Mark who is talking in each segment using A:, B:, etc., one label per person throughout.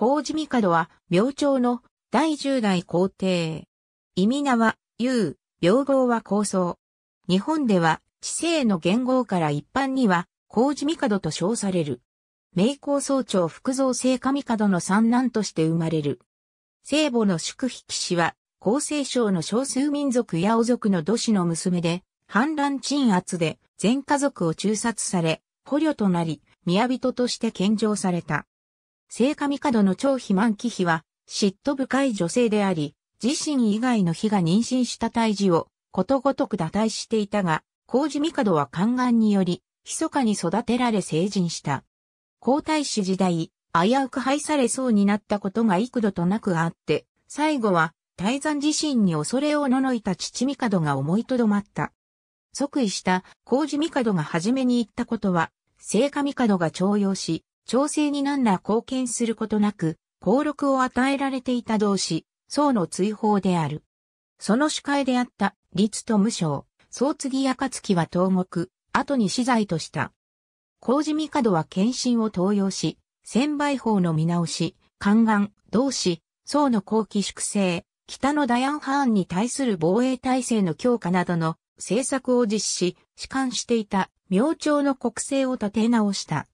A: 麹帝は、明朝の第十代皇帝。意味名は、優、病号は構想。日本では、知性の元号から一般には、麹帝と称される。明光総長副造聖神門の三男として生まれる。聖母の宿引氏は、厚生省の少数民族や王族の土師の娘で、反乱鎮圧で全家族を中殺され、捕虜となり、宮人として献上された。聖火帝の超妃満期妃は、嫉妬深い女性であり、自身以外の妃が妊娠した胎児をことごとく打退していたが、工事帝は宦官により、密かに育てられ成人した。皇太子時代、危うく廃されそうになったことが幾度となくあって、最後は、泰山自身に恐れをののいた父帝が思いとどまった。即位した工事帝が初めに言ったことは、聖火帝が徴用し、調整に何ら貢献することなく、公録を与えられていた同志、宋の追放である。その主会であった、律と無償、宋継暁は投獄、後に死罪とした。麹帝は献身を登用し、千倍法の見直し、宦官、同志、宋の後期粛清、北のダヤンハーンに対する防衛体制の強化などの政策を実施、主観していた明朝の国政を立て直した。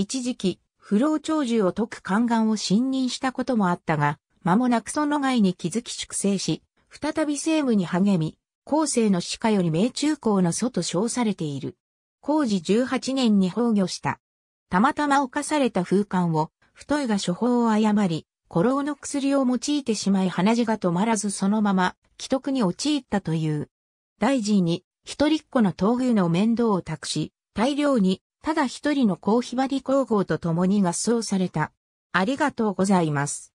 A: 一時期、不老長寿を解く宦官を信任したこともあったが、間もなくその害に気づき粛清し、再び政務に励み、後世の歯科より命中高の祖と称されている。工事18年に崩御した。たまたま犯された風間を、太いが処方を誤り、古老の薬を用いてしまい鼻血が止まらずそのまま、既得に陥ったという。大臣に、一人っ子の東宮の面倒を託し、大量にただ一人のコーヒバリ工房と共に合奏された。ありが
B: とうございます。